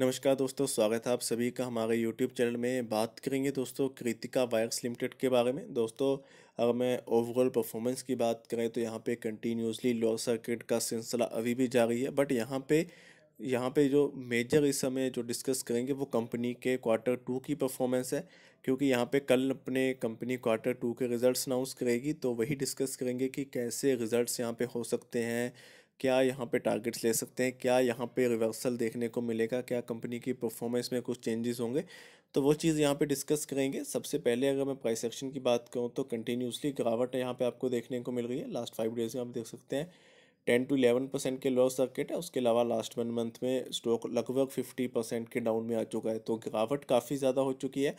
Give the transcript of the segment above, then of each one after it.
नमस्कार दोस्तों स्वागत है आप सभी का हमारे यूट्यूब चैनल में बात करेंगे दोस्तों कृतिका वायर्स लिमिटेड के बारे में दोस्तों अगर मैं ओवरऑल परफॉर्मेंस की बात करें तो यहाँ पे कंटिन्यूसली लॉ सर्किट का सिलसिला अभी भी जारी है बट यहाँ पे यहाँ पे जो मेजर इस समय जो डिस्कस करेंगे वो कंपनी के क्वार्टर टू की परफॉर्मेंस है क्योंकि यहाँ पे कल अपने कंपनी क्वार्टर टू के रिजल्ट्स अनाउंस करेगी तो वही डिस्कस करेंगे कि कैसे रिजल्ट्स यहाँ पे हो सकते हैं क्या यहाँ पे टारगेट्स ले सकते हैं क्या यहाँ पे रिवर्सल देखने को मिलेगा क्या कंपनी की परफॉर्मेंस में कुछ चेंजेस होंगे तो वो चीज़ यहाँ पे डिस्कस करेंगे सबसे पहले अगर मैं प्राइस एक्शन की बात करूँ तो कंटिन्यूसली गिरावट यहाँ पे आपको देखने को मिल रही है लास्ट फाइव डेज़ में आप देख सकते हैं टेन टू इलेवन परसेंट के लोअर सर्किट है उसके अलावा लास्ट वन मंथ में स्टॉक लगभग फिफ्टी परसेंट के डाउन में आ चुका है तो गिरावट काफ़ी ज़्यादा हो चुकी है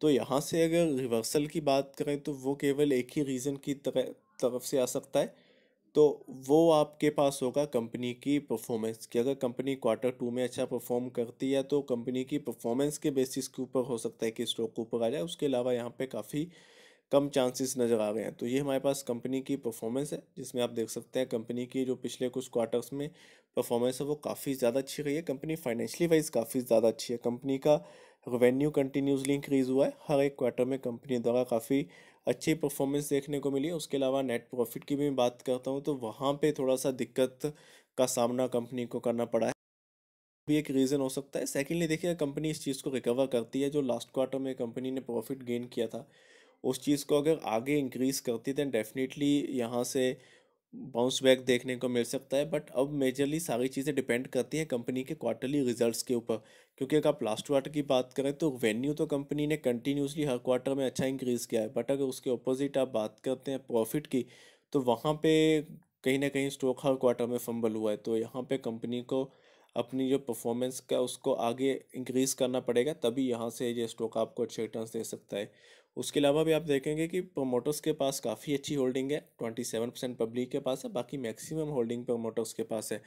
तो यहाँ से अगर रिवर्सल की बात करें तो वो केवल एक ही रीज़न की तरफ से आ सकता है तो वो आपके पास होगा कंपनी की परफॉर्मेंस कि अगर कंपनी क्वार्टर टू में अच्छा परफॉर्म करती है तो कंपनी की परफॉर्मेंस के बेसिस के ऊपर हो सकता है कि स्टॉक ऊपर आ जाए उसके अलावा यहाँ पे काफ़ी कम चांसेस नज़र आ रहे हैं तो ये हमारे पास कंपनी की परफॉर्मेंस है जिसमें आप देख सकते हैं कंपनी की जो पिछले कुछ क्वार्टर्स में परफॉर्मेंस है वो काफ़ी ज़्यादा अच्छी रही है कंपनी फाइनेंशियली वाइज काफ़ी ज़्यादा अच्छी है कंपनी का रेवेन्यू कंटिन्यूसली इंक्रीज़ हुआ है हर एक क्वार्टर में कंपनी द्वारा काफ़ी अच्छी परफॉर्मेंस देखने को मिली उसके अलावा नेट प्रॉफिट की भी बात करता हूँ तो वहाँ पर थोड़ा सा दिक्कत का सामना कंपनी को करना पड़ा है भी एक रीज़न हो सकता है सेकेंडली देखिए कंपनी इस चीज़ को रिकवर करती है जो लास्ट क्वार्टर में कंपनी ने प्रॉफिट गेन किया था उस चीज़ को अगर आगे इंक्रीज़ करती दैन डेफिनेटली यहाँ से बाउंस बैक देखने को मिल सकता है बट अब मेजरली सारी चीज़ें डिपेंड करती हैं कंपनी के क्वार्टरली रिजल्ट्स के ऊपर क्योंकि अगर आप लास्ट क्वार्टर की बात करें तो वेन्यू तो कंपनी ने कंटिन्यूसली हर क्वार्टर में अच्छा इंक्रीज़ किया है बट अगर उसके अपोजिट आप बात करते हैं प्रॉफिट की तो वहाँ पर कहीं ना कहीं स्टॉक हर क्वार्टर में फंबल हुआ है तो यहाँ पर कंपनी को अपनी जो परफॉर्मेंस का उसको आगे इंक्रीज़ करना पड़ेगा तभी यहाँ से ये स्टॉक आपको अच्छे रिटर्न दे सकता है उसके अलावा भी आप देखेंगे कि प्रोमोटर्स के पास काफ़ी अच्छी होल्डिंग है ट्वेंटी सेवन परसेंट पब्लिक के पास है बाकी मैक्सिमम होल्डिंग प्रोमोटर्स के पास है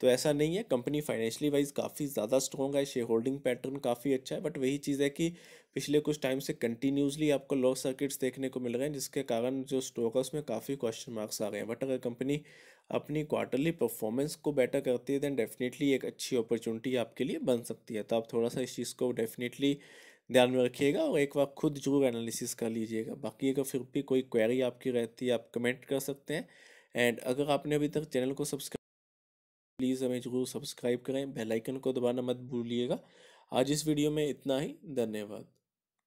तो ऐसा नहीं है कंपनी फाइनेंशियली वाइज काफ़ी ज़्यादा स्ट्रॉन्ग है शेयर होल्डिंग पैटर्न काफ़ी अच्छा है बट वही चीज़ है कि पिछले कुछ टाइम से कंटिन्यूसली आपको लॉ सर्किट्स देखने को मिल रहे हैं जिसके कारण जो स्टॉक है उसमें काफ़ी क्वेश्चन मार्क्स आ गए हैं बट अगर कंपनी अपनी क्वार्टरली परफॉर्मेंस को बेटर करती है दैन डेफिनेटली एक अच्छी अपॉर्चुनिटी आपके लिए बन सकती है तो आप थोड़ा सा इस चीज़ को डेफिनेटली ध्यान में रखिएगा और एक बार खुद जरूर एनालिसिस कर लीजिएगा बाकी अगर फिर भी कोई क्वेरी आपकी रहती है आप कमेंट कर सकते हैं एंड अगर आपने अभी तक चैनल को सब्सक्राइब प्लीज़ हमें जरूर सब्सक्राइब करें बेल आइकन को दबाना मत भूलिएगा आज इस वीडियो में इतना ही धन्यवाद